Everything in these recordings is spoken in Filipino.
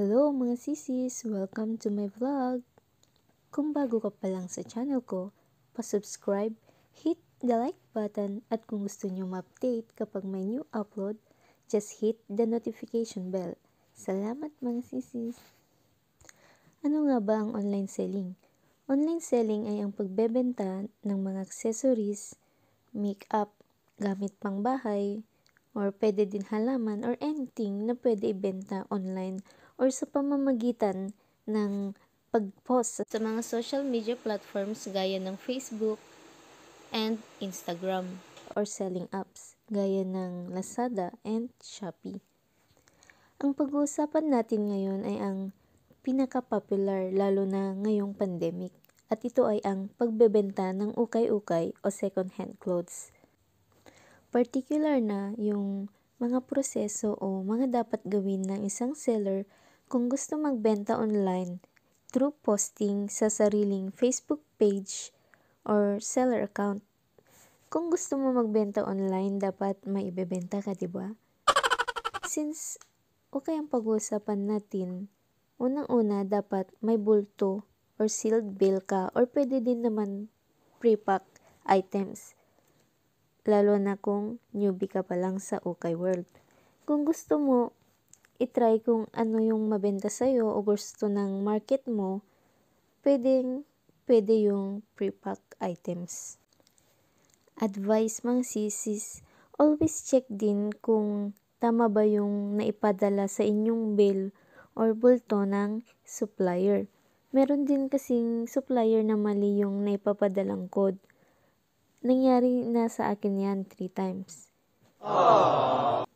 Hello mga sisis! Welcome to my vlog! Kung bago ka pa lang sa channel ko, pa-subscribe, hit the like button at kung gusto nyo ma-update kapag may new upload, just hit the notification bell. Salamat mga sisis! Ano nga ba ang online selling? Online selling ay ang pagbebenta ng mga accessories, make-up, gamit pang bahay, or pwede din halaman or anything na pwede ibenta online or sa pamamagitan ng pag-post sa mga social media platforms gaya ng Facebook and Instagram or selling apps gaya ng Lazada and Shopee. Ang pag-uusapan natin ngayon ay ang pinaka-popular lalo na ngayong pandemic at ito ay ang pagbebenta ng ukay-ukay o second-hand clothes. Particular na yung mga proseso o mga dapat gawin ng isang seller kung gusto magbenta online through posting sa sariling Facebook page or seller account. Kung gusto mo magbenta online, dapat may ibebenta ka, di ba? Since okay ang pag-uusapan natin Unang-una, dapat may bulto or sealed bill ka or pwede din naman pre-pack items. Lalo na kung newbie ka pa lang sa Okay World. Kung gusto mo, itry kung ano yung mabenta sa'yo o gusto ng market mo, pwedeng pwede yung pre-pack items. Advice mang sisis, always check din kung tama ba yung naipadala sa inyong bill or bulto ng supplier. Meron din kasing supplier na mali yung naipapadalang code. Nangyari na sa akin yan three times. Aww.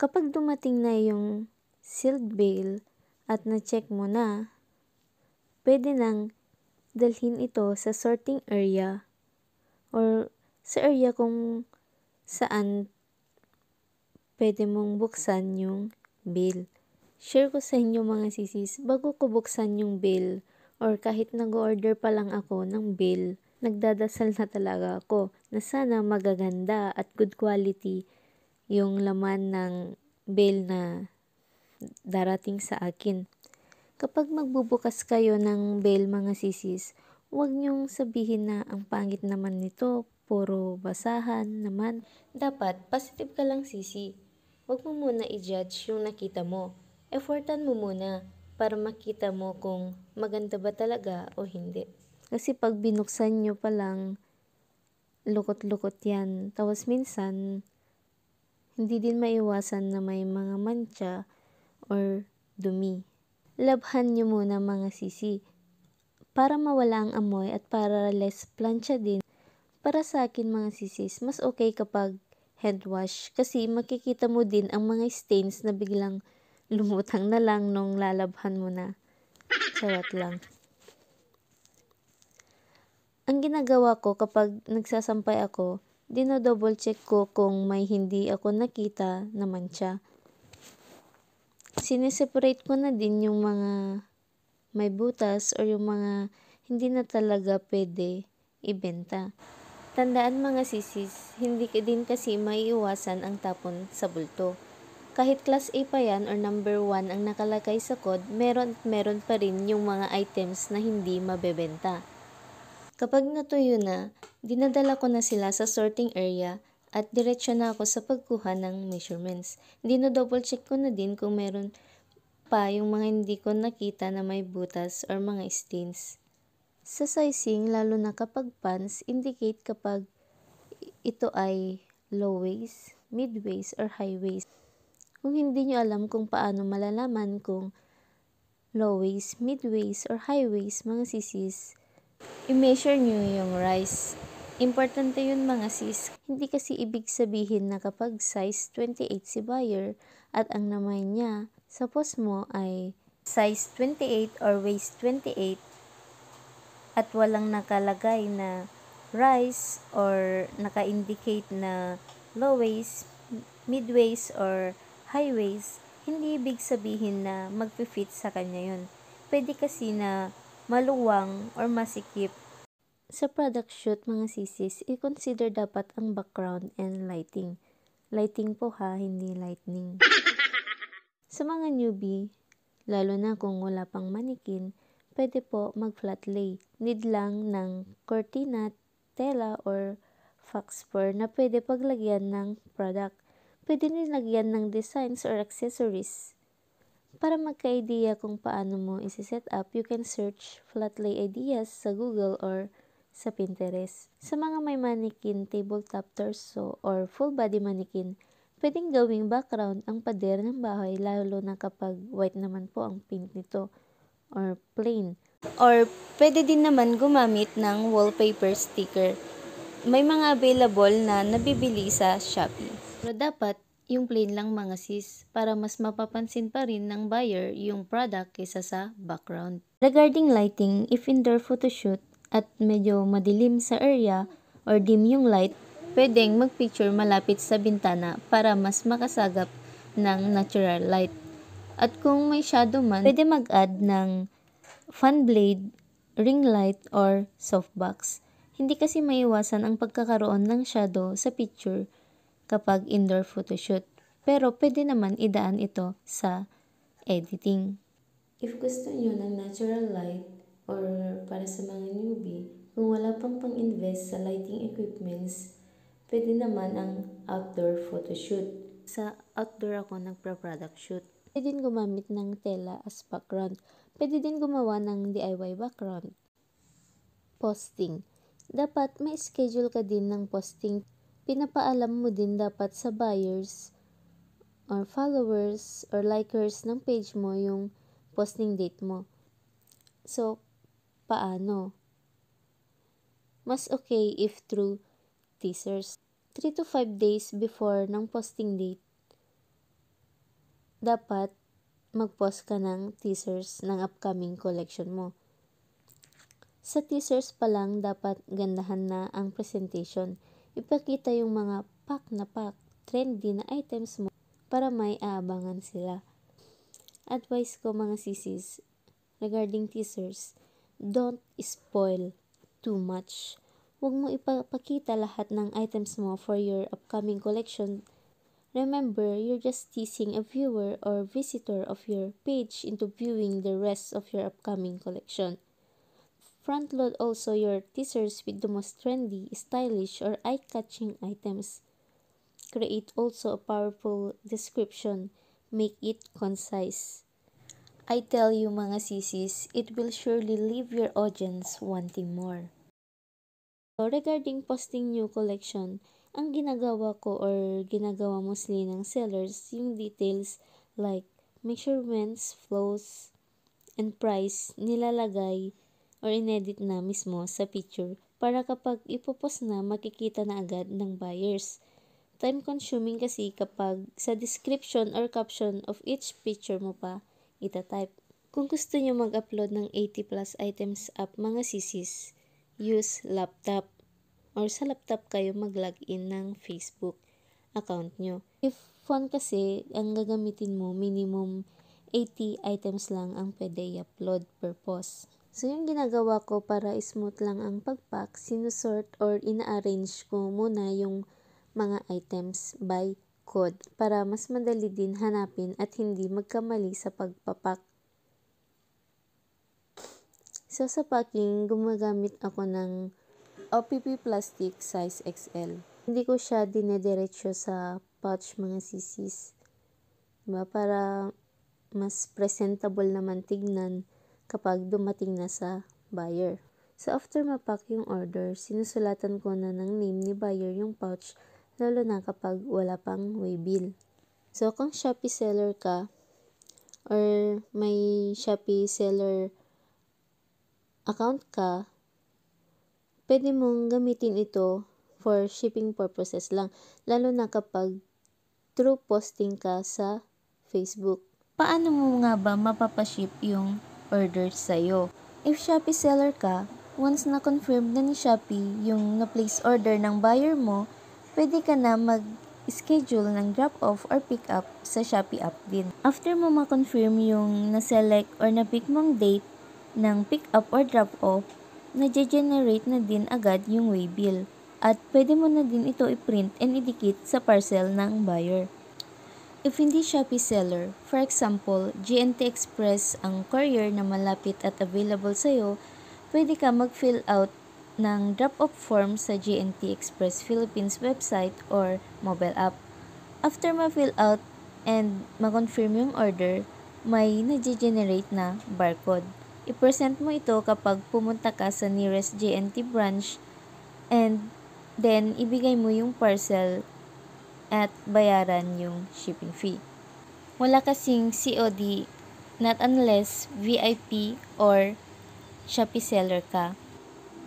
kapag dumating na yung sealed bail at na-check mo na, pwede nang dalhin ito sa sorting area or sa area kung saan pwede mong buksan yung bill share ko sa inyo mga sisis, bago ko buksan yung bill, or kahit nag-order pa lang ako ng bill, nagdadasal na talaga ako na sana magaganda at good quality yung laman ng bill na darating sa akin. Kapag magbubukas kayo ng bill mga sisis, huwag niyong sabihin na ang pangit naman nito, puro basahan naman. Dapat positive ka lang sisi. Huwag mo muna i-judge yung nakita mo effortan mo muna para makita mo kung maganda ba talaga o hindi. Kasi pag binuksan nyo pa lang, lukot-lukot yan. Tapos minsan, hindi din maiwasan na may mga mancha or dumi. Labhan nyo muna mga sisi para mawala ang amoy at para less plancha din. Para sa akin mga sisis, mas okay kapag hand wash kasi makikita mo din ang mga stains na biglang lumutang na lang nung lalabhan mo na. Charot lang. Ang ginagawa ko kapag nagsasampay ako, dinodouble check ko kung may hindi ako nakita naman siya. Sineseparate ko na din yung mga may butas or yung mga hindi na talaga pwede ibenta. Tandaan mga sisis, hindi ka din kasi maiiwasan ang tapon sa bulto. Kahit class A pa yan or number 1 ang nakalagay sa code, meron meron pa rin yung mga items na hindi mabebenta. Kapag natuyo na, dinadala ko na sila sa sorting area at diretsyo na ako sa pagkuha ng measurements. Dinodouble check ko na din kung meron pa yung mga hindi ko nakita na may butas or mga stains. Sa sizing, lalo na kapag pants, indicate kapag ito ay low waist, mid waist, or high waist kung hindi nyo alam kung paano malalaman kung low waist, mid waist, or high waist, mga sisis, i-measure nyo yung rise. Importante yun mga sis. Hindi kasi ibig sabihin na kapag size 28 si buyer at ang naman niya suppose mo ay size 28 or waist 28 at walang nakalagay na rise or naka-indicate na low waist, mid waist, or highways, hindi ibig sabihin na magpe-fit sa kanya yun. Pwede kasi na maluwang or masikip. Sa product shoot mga sisis, i-consider dapat ang background and lighting. Lighting po ha, hindi lightning. sa mga newbie, lalo na kung wala pang manikin, pwede po mag-flat lay. Need lang ng cortina, tela, or fox foxfur na pwede paglagyan ng product pwede nilagyan ng designs or accessories. Para magka-idea kung paano mo isi-set up, you can search flat lay ideas sa Google or sa Pinterest. Sa mga may mannequin, tabletop torso, or full body mannequin, pwedeng gawing background ang pader ng bahay lalo na kapag white naman po ang paint nito or plain. Or pwede din naman gumamit ng wallpaper sticker. May mga available na nabibili sa Shopee. Pero dapat, yung plain lang mga sis para mas mapapansin pa rin ng buyer yung product kaysa sa background. Regarding lighting, if indoor photoshoot at medyo madilim sa area or dim yung light, pwedeng magpicture malapit sa bintana para mas makasagap ng natural light. At kung may shadow man, pwede mag-add ng fan blade, ring light, or softbox. Hindi kasi maiwasan ang pagkakaroon ng shadow sa picture kapag indoor photoshoot. Pero pwede naman idaan ito sa editing. If gusto niyo ng natural light or para sa mga newbie, kung wala pang pang-invest sa lighting equipments, pwede naman ang outdoor photoshoot. Sa outdoor ako nagpra-product shoot. Pwede din gumamit ng tela as background. Pwede din gumawa ng DIY background. Posting. Dapat may schedule ka din ng posting pinapaalam mo din dapat sa buyers or followers or likers ng page mo yung posting date mo. So, paano? Mas okay if through teasers. 3 to 5 days before ng posting date, dapat mag-post ka ng teasers ng upcoming collection mo. Sa teasers pa lang dapat gandahan na ang presentation ipakita yung mga pack na pack, trendy na items mo para may aabangan sila. Advice ko mga sisis, regarding teasers, don't spoil too much. Huwag mo ipapakita lahat ng items mo for your upcoming collection. Remember, you're just teasing a viewer or visitor of your page into viewing the rest of your upcoming collection. Front load also your teasers with the most trendy, stylish, or eye-catching items. Create also a powerful description. Make it concise. I tell you mga sisis, it will surely leave your audience wanting more. So regarding posting new collection, ang ginagawa ko or ginagawa mostly ng sellers, yung details like measurements, flows, and price nilalagay or inedit na mismo sa picture para kapag ipopost na makikita na agad ng buyers. Time consuming kasi kapag sa description or caption of each picture mo pa ita type. Kung gusto niyo mag-upload ng 80 plus items up mga sisis, use laptop or sa laptop kayo mag-login ng Facebook account nyo. If phone kasi, ang gagamitin mo minimum 80 items lang ang pwede i-upload per post. So, yung ginagawa ko para smooth lang ang pagpack, sinusort or ina-arrange ko muna yung mga items by code para mas madali din hanapin at hindi magkamali sa pagpapak. So, sa packing, gumagamit ako ng OPP plastic size XL. Hindi ko siya dinediretso sa pouch mga sisis. Diba? Para mas presentable naman tignan kapag dumating na sa buyer. So, after mapack yung order, sinusulatan ko na ng name ni buyer yung pouch, lalo na kapag wala pang waybill. So, kung Shopee seller ka, or may Shopee seller account ka, pwede mong gamitin ito for shipping purposes lang, lalo na kapag through posting ka sa Facebook. Paano mo nga ba mapapaship yung orders sa'yo. If Shopee seller ka, once na confirm na ni Shopee yung na-place order ng buyer mo, pwede ka na mag-schedule ng drop-off or pick-up sa Shopee app din. After mo ma-confirm yung na-select or na-pick mong date ng pick-up or drop-off, na-generate na din agad yung waybill at pwede mo na din ito i-print and idikit sa parcel ng buyer. If hindi Shopee seller, for example, GNT Express ang courier na malapit at available sa iyo, pwede ka mag-fill out ng drop-off form sa GNT Express Philippines website or mobile app. After ma-fill out and ma-confirm yung order, may nag-generate na barcode. I-present mo ito kapag pumunta ka sa nearest GNT branch and then ibigay mo yung parcel at bayaran yung shipping fee. Wala kasing COD not unless VIP or Shopee seller ka.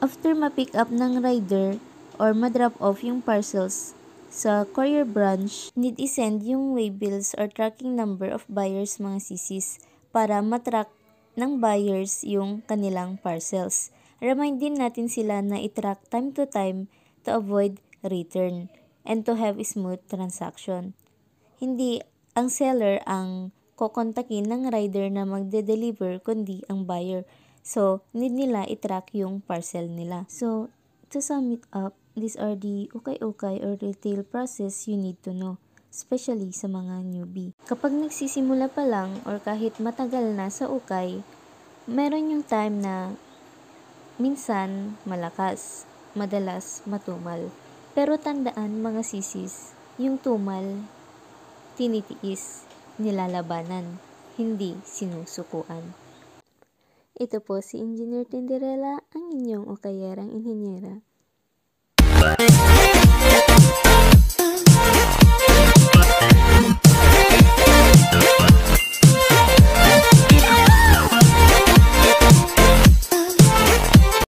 After ma-pick up ng rider or ma-drop off yung parcels sa courier branch, need i-send yung waybills or tracking number of buyers mga sisis para ma-track ng buyers yung kanilang parcels. Remind din natin sila na i-track time to time to avoid return and to have a smooth transaction. Hindi ang seller ang kokontakin ng rider na magde-deliver kundi ang buyer. So, need nila itrack yung parcel nila. So, to sum it up, these are the ukay-ukay or retail process you need to know, especially sa mga newbie. Kapag nagsisimula pa lang or kahit matagal na sa ukay, meron yung time na minsan malakas, madalas matumal. Pero tandaan mga sisis, yung tumal, tinitiis, nilalabanan, hindi sinusukuan. Ito po si Engineer Tinderella, ang inyong okayerang inhinyera.